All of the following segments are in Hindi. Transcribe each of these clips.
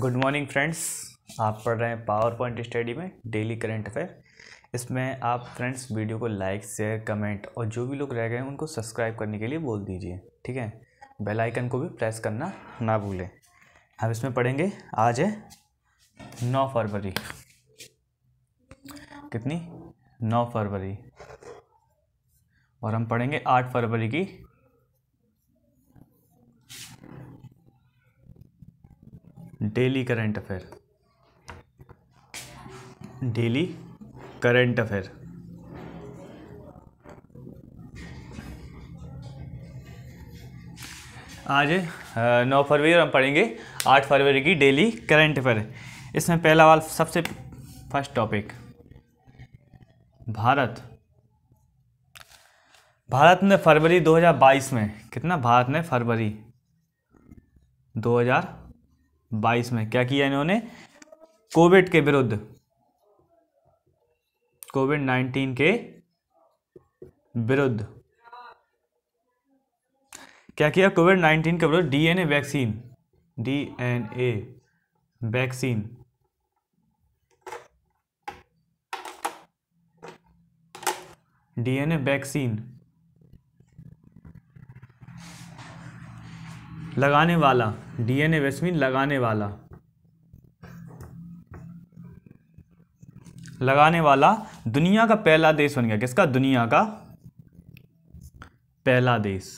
गुड मॉर्निंग फ्रेंड्स आप पढ़ रहे हैं पावर पॉइंट स्टडी में डेली करंट अफेयर इसमें आप फ्रेंड्स वीडियो को लाइक शेयर कमेंट और जो भी लोग रह गए हैं उनको सब्सक्राइब करने के लिए बोल दीजिए ठीक है बेल आइकन को भी प्रेस करना ना भूलें हम इसमें पढ़ेंगे आज है नौ फरवरी कितनी नौ फरवरी और हम पढ़ेंगे आठ फरवरी की daily current affair daily current affair आज नौ फरवरी और हम पढ़ेंगे आठ फरवरी की डेली करंट अफेयर इसमें पहला वाल सबसे फर्स्ट टॉपिक भारत भारत ने फरवरी 2022 में कितना भारत ने फरवरी 2022 में क्या किया इन्होंने कोविड के विरुद्ध कोविड 19 के विरुद्ध क्या किया कोविड नाइन्टीन के विरुद्ध DNA vaccine DNA vaccine DNA vaccine लगाने वाला डीएनए वेस्मिन लगाने वाला लगाने वाला दुनिया का पहला देश बन गया किसका दुनिया का पहला देश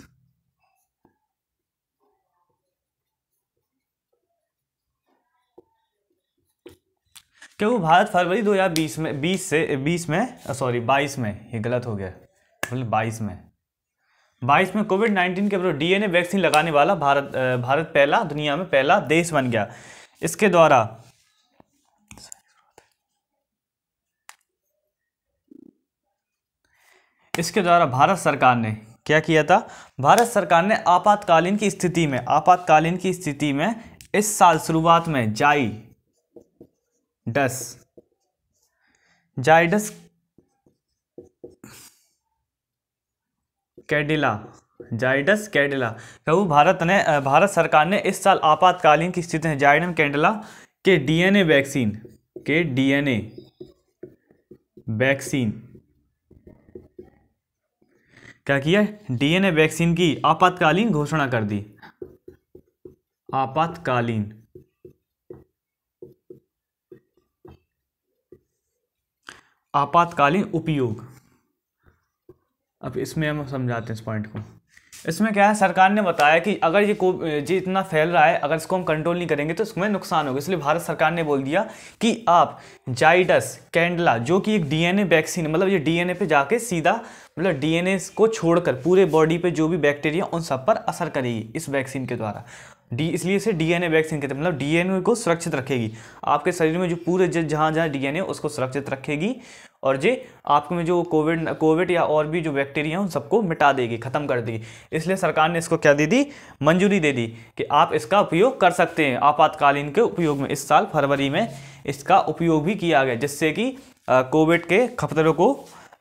क्या वो भारत फरवरी 2020 में 20 से 20 में सॉरी 22 में ये गलत हो गया बोले 22 में बाईस में कोविड नाइन्टीन के विरुद्ध डीएनए वैक्सीन लगाने वाला भारत भारत पहला दुनिया में पहला देश बन गया इसके द्वारा इसके द्वारा भारत सरकार ने क्या किया था भारत सरकार ने आपातकालीन की स्थिति में आपातकालीन की स्थिति में इस साल शुरुआत में जाई डस जाइडस कैडिला जाइडस कैडिला कहू भारत ने भारत सरकार ने इस साल आपातकालीन की स्थिति में जाइडम कैंडला के डीएनए वैक्सीन के डीएनए वैक्सीन क्या किया डीएनए वैक्सीन की आपातकालीन घोषणा कर दी आपातकालीन आपातकालीन उपयोग अब इसमें हम समझाते हैं इस पॉइंट को इसमें क्या है सरकार ने बताया कि अगर ये को ये इतना फैल रहा है अगर इसको हम कंट्रोल नहीं करेंगे तो इसमें नुकसान होगा इसलिए भारत सरकार ने बोल दिया कि आप जाइडस कैंडला जो कि एक डीएनए वैक्सीन मतलब ये डीएनए पे जाके सीधा मतलब डीएनए को छोड़कर पूरे बॉडी पे जो भी बैक्टीरिया उन सब पर असर करेगी इस वैक्सीन के द्वारा डी इसलिए से डीएनए वैक्सीन कहते हैं मतलब डीएनए को सुरक्षित रखेगी आपके शरीर में जो पूरे जहाँ जहाँ डीएनए उसको सुरक्षित रखेगी और जे आपके में जो कोविड कोविड या और भी जो बैक्टीरिया हैं उन सबको मिटा देगी ख़त्म कर देगी इसलिए सरकार ने इसको क्या दे दी मंजूरी दे दी कि आप इसका उपयोग कर सकते हैं आपातकालीन के उपयोग में इस साल फरवरी में इसका उपयोग भी किया गया जिससे कि कोविड के खतरों को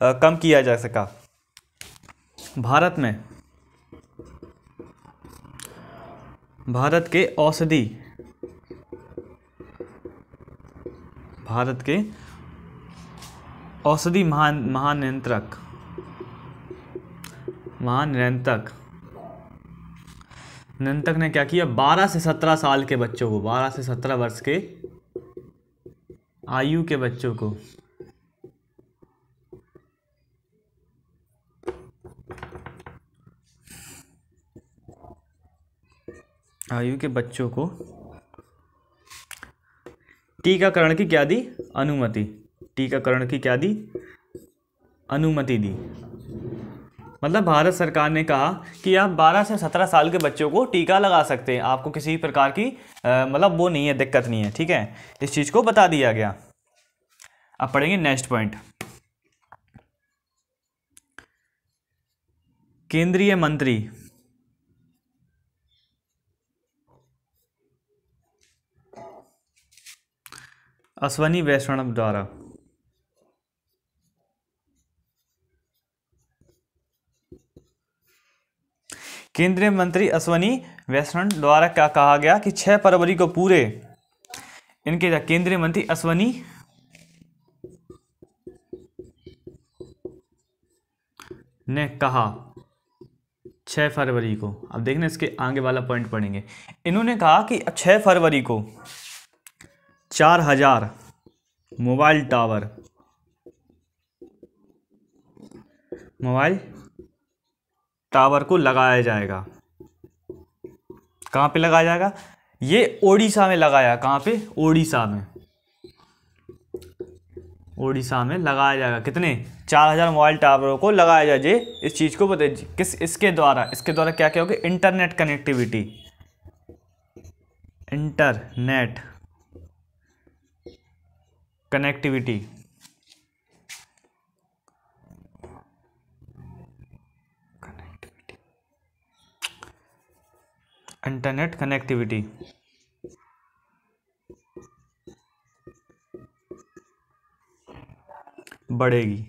कम किया जा सका भारत में भारत के औषधि भारत के औषधि महान महानियंत्रक महानियंत्रक नियंत्रक ने क्या किया बारह से सत्रह साल के बच्चों को बारह से सत्रह वर्ष के आयु के बच्चों को आयु के बच्चों को टीकाकरण की क्या दी अनुमति टीकाकरण की क्या दी अनुमति दी मतलब भारत सरकार ने कहा कि आप 12 से 17 साल के बच्चों को टीका लगा सकते हैं आपको किसी प्रकार की मतलब वो नहीं है दिक्कत नहीं है ठीक है इस चीज़ को बता दिया गया अब पढ़ेंगे नेक्स्ट पॉइंट केंद्रीय मंत्री अश्वनी वैष्णव द्वारा केंद्रीय मंत्री अश्वनी वैष्णव द्वारा क्या कहा गया कि 6 फरवरी को पूरे इनके केंद्रीय मंत्री अश्वनी ने कहा 6 फरवरी को अब देखने इसके आगे वाला पॉइंट पढ़ेंगे इन्होंने कहा कि 6 फरवरी को चार हजार मोबाइल टावर मोबाइल टावर को लगाया जाएगा कहाँ पे लगाया जाएगा ये ओडिशा में लगाया कहाँ पे ओडिशा में ओडिशा में लगाया जाएगा कितने चार हज़ार मोबाइल टावरों को लगाया जाए इस चीज़ को बता किस इसके द्वारा इसके द्वारा क्या क्या होगा internet connectivity internet connectivity connectivity internet connectivity बढ़ेगी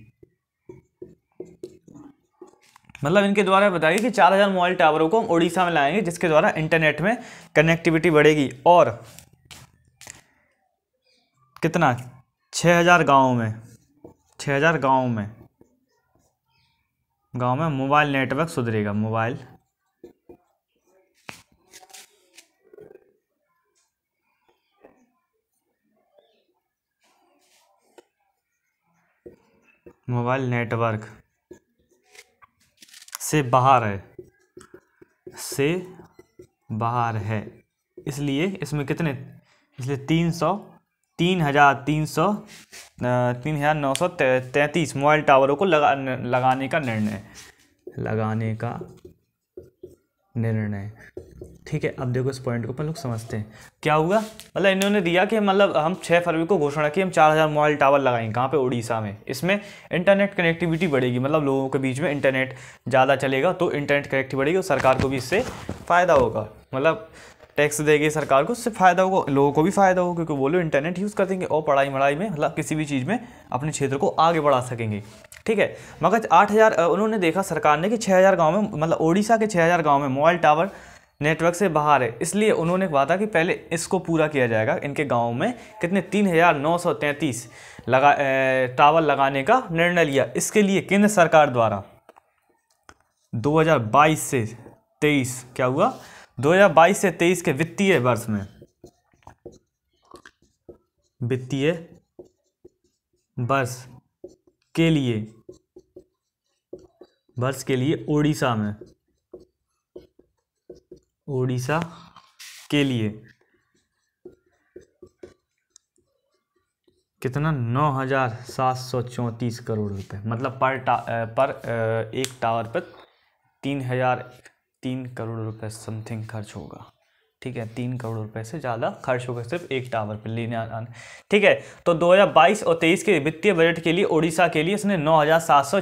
मतलब इनके द्वारा बताइए कि 4000 मोबाइल टावरों को हम ओडिशा में लाएंगे जिसके द्वारा इंटरनेट में कनेक्टिविटी बढ़ेगी और कितना छः हज़ार गाँव में छः हज़ार गाँव में गाँव में मोबाइल नेटवर्क सुधरेगा मोबाइल मोबाइल नेटवर्क से बाहर है से बाहर है इसलिए इसमें कितने इसलिए तीन सौ तीन हज़ार तीन सौ तीन हज़ार नौ सौ तैंतीस मोबाइल टावरों को लगा लगाने का निर्णय लगाने का निर्णय ठीक है अब देखो इस पॉइंट को अपन लोग समझते हैं क्या हुआ मतलब इन्होंने दिया कि मतलब हम छः फरवरी को घोषणा की हम चार हज़ार मोबाइल टावर लगाएंगे कहाँ पे उड़ीसा में इसमें इंटरनेट कनेक्टिविटी बढ़ेगी मतलब लोगों के बीच में इंटरनेट ज़्यादा चलेगा तो इंटरनेट कनेक्टिविटी बढ़ेगी और सरकार को भी इससे फ़ायदा होगा मतलब टैक्स देगी सरकार को उससे फ़ायदा होगा लोगों को भी फ़ायदा होगा क्योंकि वो लोग इंटरनेट यूज़ कर देंगे और पढ़ाई मढ़ाई में मतलब किसी भी चीज़ में अपने क्षेत्र को आगे बढ़ा सकेंगे ठीक है मगर आठ हज़ार उन्होंने देखा सरकार ने कि छः हज़ार गाँव में मतलब ओडिशा के छः हज़ार गाँव में मोबाइल टावर नेटवर्क से बाहर है इसलिए उन्होंने कहा था कि पहले इसको पूरा किया जाएगा इनके गाँव में कितने तीन हज़ार नौ सौ तैंतीस लगा टावर लगाने का निर्णय लिया इसके लिए केंद्र सरकार द्वारा दो हजार बाईस से तेईस क्या हुआ 2022 से 23 के वित्तीय वर्ष में वित्तीय वर्ष के लिए वर्ष के लिए ओडिशा में ओडिशा के लिए कितना नौ हजार सात सौ चौंतीस करोड़ रुपए मतलब पर टा, पर एक टावर पर तीन हजार तीन करोड़ रुपए समथिंग खर्च होगा ठीक है तीन करोड़ रुपए से ज़्यादा खर्च होगा सिर्फ एक टावर पर लेने आने ठीक है तो 2022 और 23 के वित्तीय बजट के लिए ओडिशा के लिए इसने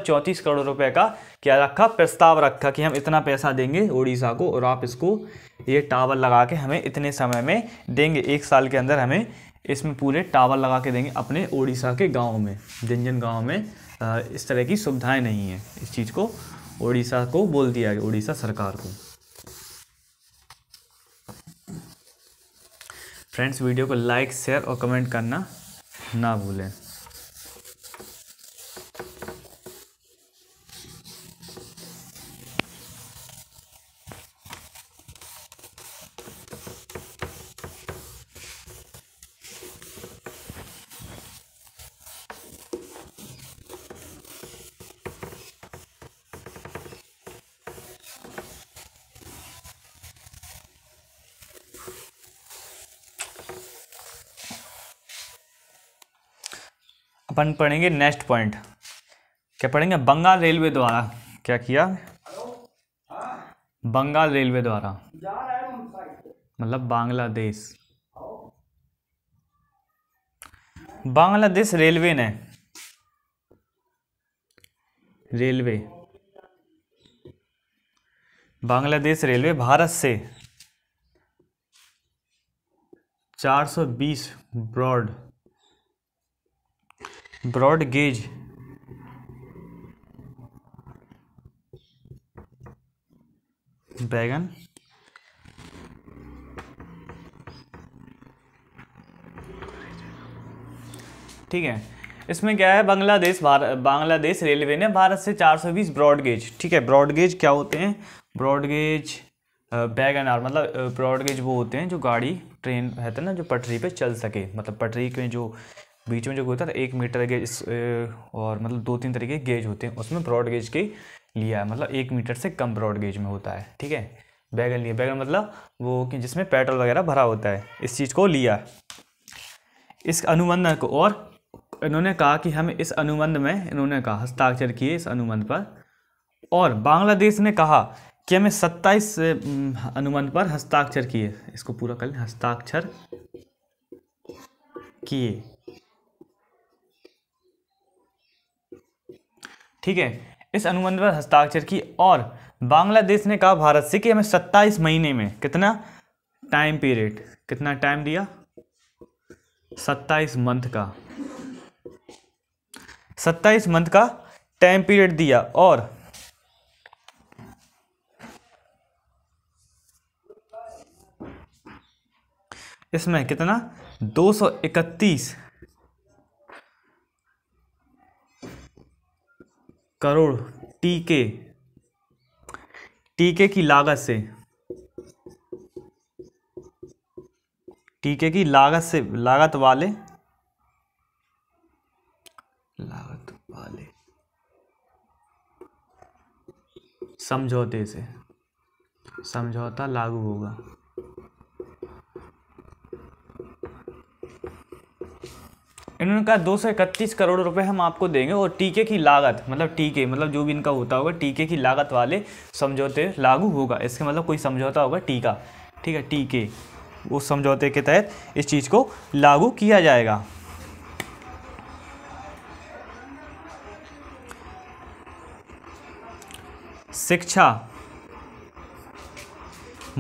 चौंतीस करोड़ रुपए का क्या रखा प्रस्ताव रखा कि हम इतना पैसा देंगे ओडिशा को और आप इसको ये टावर लगा के हमें इतने समय में देंगे एक साल के अंदर हमें इसमें पूरे टावर लगा के देंगे अपने ओडिशा के गाँव में जिन जिन गाँव में इस तरह की सुविधाएँ नहीं हैं इस चीज़ को उड़ीसा को बोल दिया गया उड़ीसा सरकार को फ्रेंड्स वीडियो को लाइक शेयर और कमेंट करना ना भूलें अपन पढ़ेंगे नेक्स्ट पॉइंट क्या पढ़ेंगे बंगाल रेलवे द्वारा क्या किया बंगाल रेलवे द्वारा मतलब बांग्लादेश बांग्लादेश रेलवे ने रेलवे बांग्लादेश रेलवे भारत से 420 ब्रॉड ब्रॉड गेज बैगन ठीक है इसमें क्या है बांग्लादेश भारत बांग्लादेश रेलवे ने भारत से 420 ब्रॉड गेज ठीक है ब्रॉड गेज क्या होते हैं ब्रॉड गेज बैगन आर मतलब ब्रॉड गेज वो होते हैं जो गाड़ी ट्रेन रहते ना जो पटरी पे चल सके मतलब पटरी के जो बीच में जो होता है ना एक मीटर गेज और मतलब दो तीन तरीके के गेज होते हैं उसमें ब्रॉड गेज के लिया है मतलब एक मीटर से कम ब्रॉड गेज में होता है ठीक है बैगन लिया बैगन मतलब वो कि जिसमें पेट्रोल वगैरह भरा होता है इस चीज़ को लिया इस अनुबंध को और इन्होंने कहा कि हम इस अनुबंध में इन्होंने कहा हस्ताक्षर किए इस अनुबंध पर और बांग्लादेश ने कहा कि हमें सत्ताईस अनुबंध पर हस्ताक्षर किए इसको पूरा कर हस्ताक्षर किए ठीक है इस अनुबंध पर हस्ताक्षर की और बांग्लादेश ने कहा भारत से कि हमें सत्ताईस महीने में कितना टाइम पीरियड कितना टाइम दिया सत्ताईस मंथ का सत्ताईस मंथ का टाइम पीरियड दिया और इसमें कितना 231 करोड़ टीके टीके की लागत से टीके की लागत से लागत वाले लागत वाले समझौते से समझौता लागू होगा इन्होंने कहा दो करोड़ रुपए हम आपको देंगे और टीके की लागत मतलब टीके मतलब जो भी इनका होता होगा टीके की लागत वाले समझौते लागू होगा इसके मतलब कोई समझौता होगा टीका ठीक है टीके उस समझौते के तहत इस चीज़ को लागू किया जाएगा शिक्षा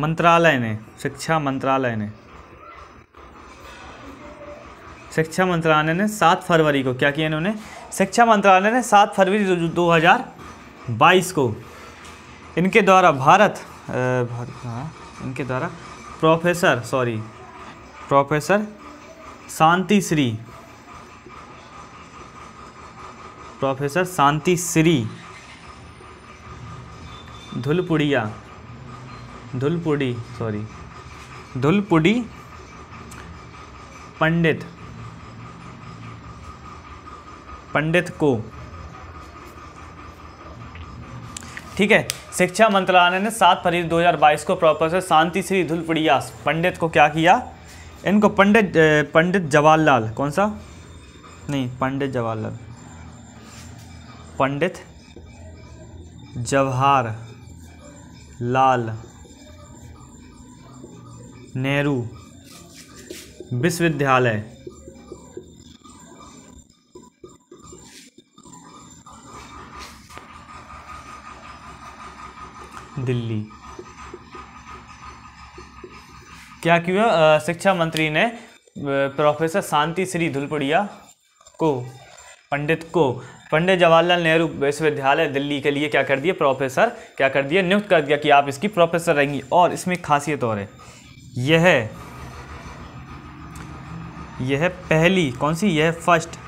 मंत्रालय ने शिक्षा मंत्रालय ने शिक्षा मंत्रालय ने सात फरवरी को क्या किया इन्होंने शिक्षा मंत्रालय ने सात फरवरी दो हज़ार बाईस को इनके द्वारा भारत हाँ इनके द्वारा professor sorry professor Shantishree professor Shantishree Dhulipudia Dhulipudi sorry Dhulipudi Pandit Pandit को ठीक है शिक्षा मंत्रालय ने सात फरवरी 2022 को प्रोफेसर शांति श्री धुलपड़िया पंडित को क्या किया इनको पंडित पंडित जवाहरलाल कौन सा नहीं पंडित जवाहरलाल पंडित जवाहर लाल नेहरू विश्वविद्यालय दिल्ली क्या क्यों शिक्षा मंत्री ने प्रोफेसर शांति श्री धुलपड़िया को पंडित को पंडित जवाहरलाल नेहरू विश्वविद्यालय दिल्ली के लिए क्या कर दिया प्रोफेसर क्या कर दिया नियुक्त कर दिया कि आप इसकी प्रोफेसर रहेंगी और इसमें खासियत और है यह यह पहली कौन सी यह फर्स्ट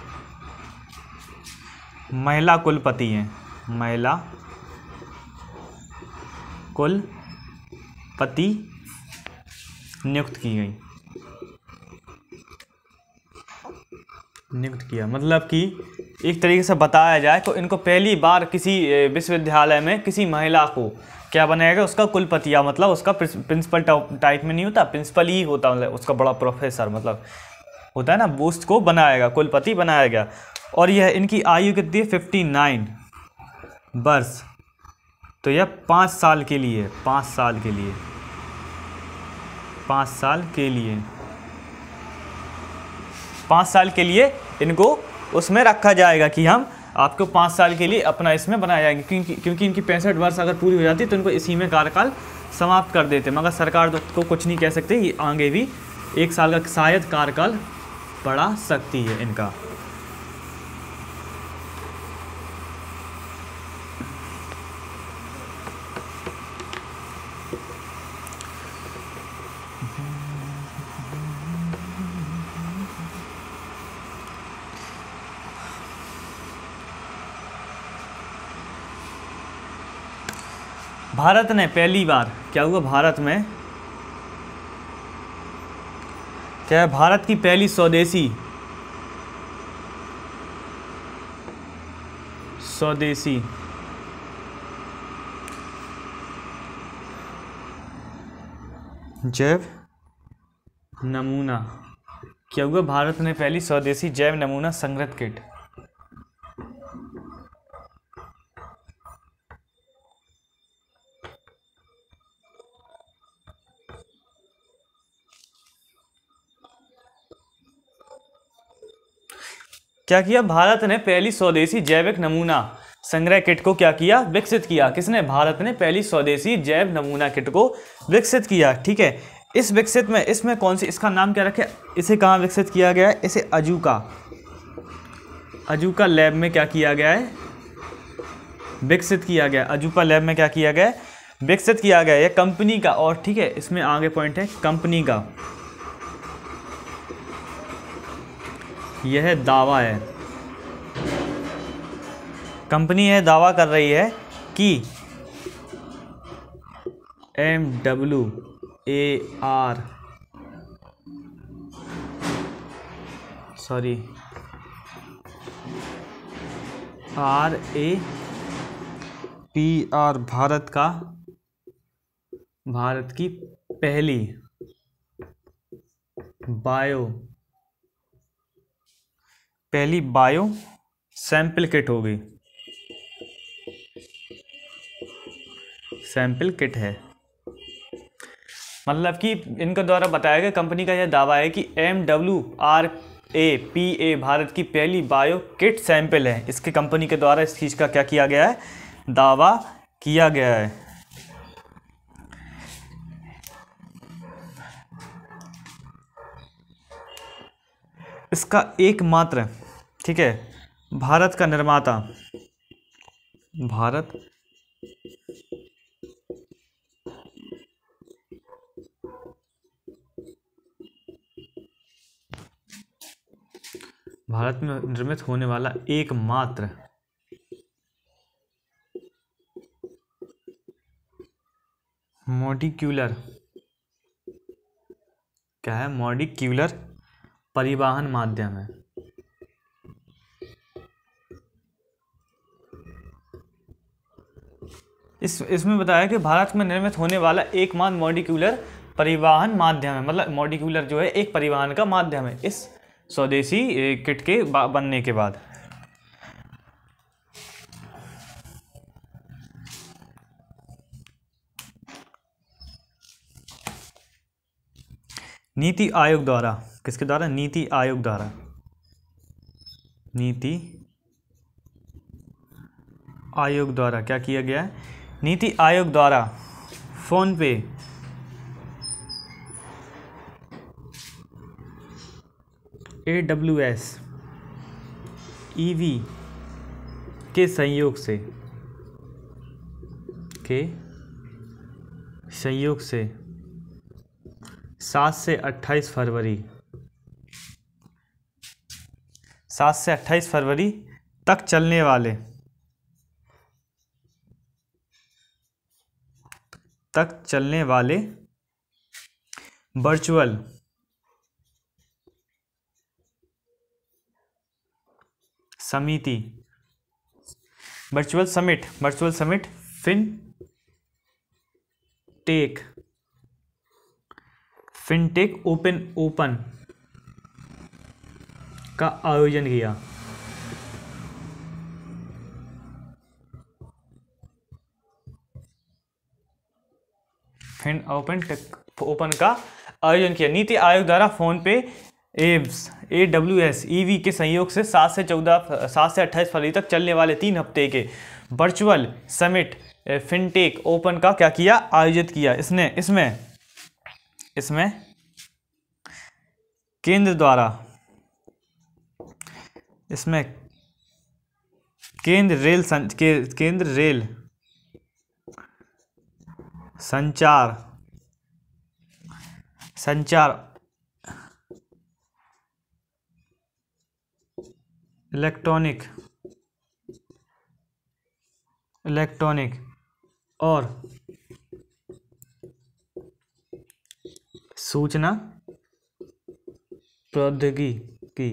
महिला कुलपति हैं महिला कुल पति नियुक्त की गई नियुक्त किया मतलब कि एक तरीके से बताया जाए तो इनको पहली बार किसी विश्वविद्यालय में किसी महिला को क्या बनाया गया उसका कुलपति या मतलब उसका प्रिंसिपल टाइप में नहीं होता प्रिंसिपल ही होता मतलब उसका बड़ा प्रोफेसर मतलब होता है ना वो उसको बनाया गया कुलपति बनाया गया और यह इनकी आयु कितनी है फिफ्टी नाइन वर्ष तो यह पाँच साल के लिए पाँच साल के लिए पाँच साल के लिए पाँच साल के लिए इनको उसमें रखा जाएगा कि हम आपको पाँच साल के लिए अपना इसमें बनाया जाएंगे क्योंकि क्योंकि इनकी पैंसठ वर्ष अगर पूरी हो जाती तो इनको इसी में कार्यकाल समाप्त कर देते मगर सरकार तो, को कुछ नहीं कह सकती ये आगे भी एक साल का शायद कार्यकाल बढ़ा सकती है इनका भारत ने पहली बार क्या हुआ भारत में क्या है भारत की पहली स्वदेशी स्वदेशी जैव नमूना क्या हुआ भारत ने पहली स्वदेशी जैव नमूना संग्रह किट क्या किया भारत ने पहली स्वदेशी जैविक नमूना संग्रह किट को क्या किया विकसित किया किसने भारत ने पहली स्वदेशी जैव नमूना किट को विकसित किया ठीक है इस विकसित में इसमें कौन सी इसका नाम क्या रखे इसे कहाँ विकसित किया गया है इसे अजूका अजूका लैब में क्या किया गया है विकसित किया गया अजूका लैब में क्या किया गया है विकसित किया गया है कंपनी का और ठीक है इसमें आगे पॉइंट है कंपनी का यह दावा है कंपनी यह दावा कर रही है कि M W A R sorry R A P R Bharat का भारत की पहली बायो पहली बायो सैंपल किट हो गई सैंपल किट है मतलब कि इनके द्वारा बताया गया कंपनी का यह दावा है कि M W R A P A Bharat की पहली बायो किट सैंपल है इसके कंपनी के द्वारा इस चीज़ का क्या किया गया है दावा किया गया है इसका एकमात्र ठीक है भारत का निर्माता भारत भारत में निर्मित होने वाला एकमात्र मॉडिक्यूलर क्या है मॉडिक्यूलर परिवहन माध्यम है इस इसमें बताया कि भारत में निर्मित होने वाला एकमात्र मॉडिक्यूलर परिवहन माध्यम है मतलब मॉडिक्यूलर जो है एक परिवहन का माध्यम है इस स्वदेशी किट के बनने के बाद नीति आयोग द्वारा किसके द्वारा नीति आयोग द्वारा नीति आयोग द्वारा क्या किया गया है नीति आयोग द्वारा पे A W S E V के संयोग से के संयोग से सात से अट्ठाईस फरवरी सात से अट्ठाईस फरवरी तक चलने वाले तक चलने वाले वर्चुअल समिति virtual summit virtual summit fintech fintech open open का आयोजन किया फिन ओपन ओपन का आयोजन किया नीति आयोग द्वारा फोन पे एब्स A W S E V के संयोग से सात से चौदह सात से अट्ठाईस फरवरी तक चलने वाले तीन हफ्ते के वर्चुअल समिट फिनटेक ओपन का क्या किया आयोजित किया इसने इसमें इसमें केंद्र द्वारा इसमें केंद्र रेल संच के, केंद्र रेल संचार संचार इलेक्ट्रॉनिक इलेक्ट्रॉनिक और सूचना प्रौद्योगिकी की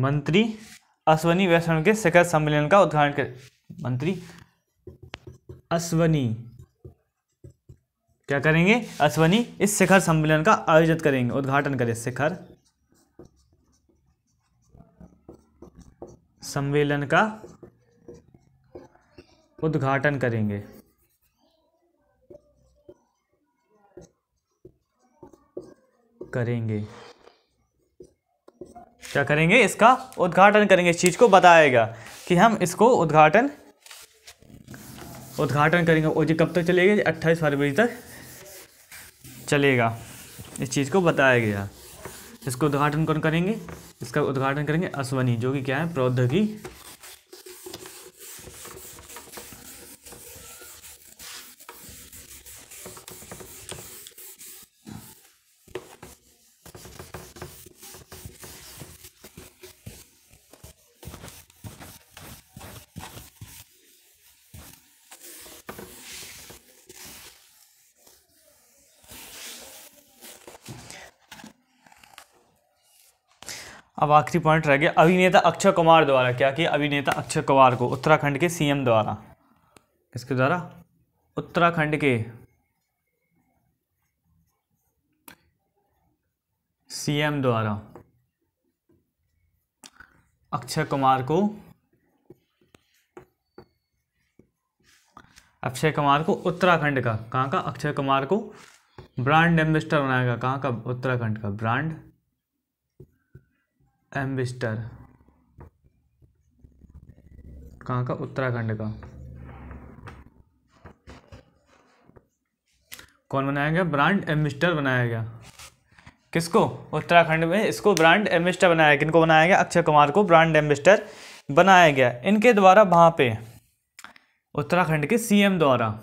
मंत्री अश्वनी वैष्णव के शिखर सम्मेलन का उद्घाटन कर मंत्री अश्वनी क्या करेंगे अश्वनी इस शिखर सम्मेलन का आयोजित करेंगे उद्घाटन करें शिखर सम्मेलन का उद्घाटन करेंगे करेंगे क्या करेंगे इसका उद्घाटन करेंगे इस चीज़ को बताएगा कि हम इसको उद्घाटन उद्घाटन करेंगे और जी कब तक चलेगा अट्ठाईस फरवरी तक चलेगा इस चीज़ को बताया गया इसको उद्घाटन कौन करेंगे इसका उद्घाटन करेंगे अश्वनी जो कि क्या है प्रौद्योगिकी अब आखिरी पॉइंट रह गया अभिनेता अक्षय कुमार द्वारा क्या किया अभिनेता अक्षय कुमार को उत्तराखंड के सीएम द्वारा किसके द्वारा उत्तराखंड के सीएम द्वारा अक्षय कुमार को अक्षय कुमार को उत्तराखंड का कहाँ का अक्षय कुमार को ब्रांड एम्बेसडर बनाएगा कहाँ का उत्तराखंड का ब्रांड एम्बिस्टर कहाँ का उत्तराखंड का कौन बनाया गया ब्रांड एम्बिस्टर बनाया गया किसको उत्तराखंड में इसको ब्रांड एम्बिस्टर बनाया गया किनको बनाया गया अक्षय कुमार को ब्रांड एम्बिस्टर बनाया गया इनके द्वारा वहाँ पे उत्तराखंड के सीएम द्वारा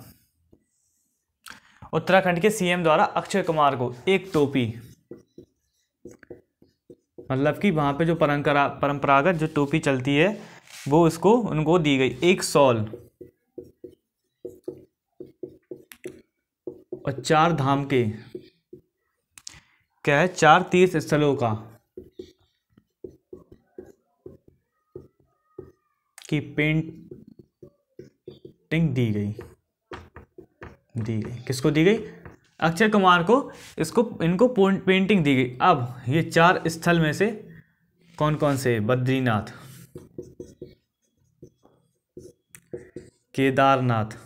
उत्तराखंड के सीएम द्वारा अक्षय कुमार को एक टोपी मतलब कि वहाँ पे जो परंपरा परंपरागत जो टोपी चलती है वो उसको उनको दी गई एक सॉल और चार धाम के क्या है चार तीर्थ स्थलों का की पेंटिंग दी गई दी गई किसको दी गई अक्षय कुमार को इसको इनको पेंटिंग दी गई अब ये चार स्थल में से कौन कौन से बद्रीनाथ केदारनाथ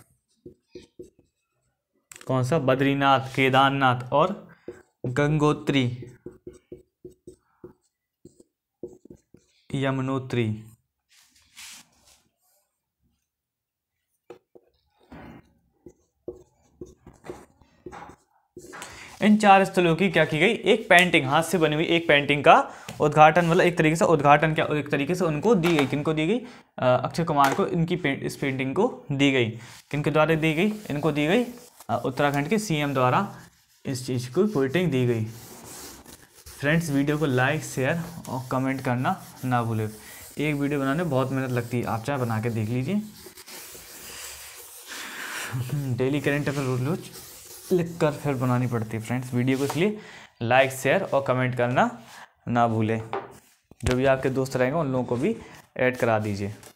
कौन सा बद्रीनाथ केदारनाथ और गंगोत्री यमुनोत्री इन चार स्थलों की क्या की गई एक पेंटिंग हाथ से बनी हुई एक पेंटिंग का उद्घाटन मतलब एक तरीके से उद्घाटन क्या एक तरीके से उनको दी गई किनको दी गई अक्षय कुमार को इनकी पेंट इस पेंटिंग को दी गई किनके द्वारा दी गई इनको दी गई उत्तराखंड के सीएम द्वारा इस चीज़ को पेंटिंग दी गई फ्रेंड्स वीडियो को लाइक शेयर और कमेंट करना ना भूले एक वीडियो बनाने में बहुत मेहनत लगती है आप चाहे बना के देख लीजिए डेली करेंट अफेयर रोज लिख कर फिर बनानी पड़ती है फ्रेंड्स वीडियो को इसलिए लाइक शेयर और कमेंट करना ना भूलें जो भी आपके दोस्त रहेंगे उन लोगों को भी ऐड करा दीजिए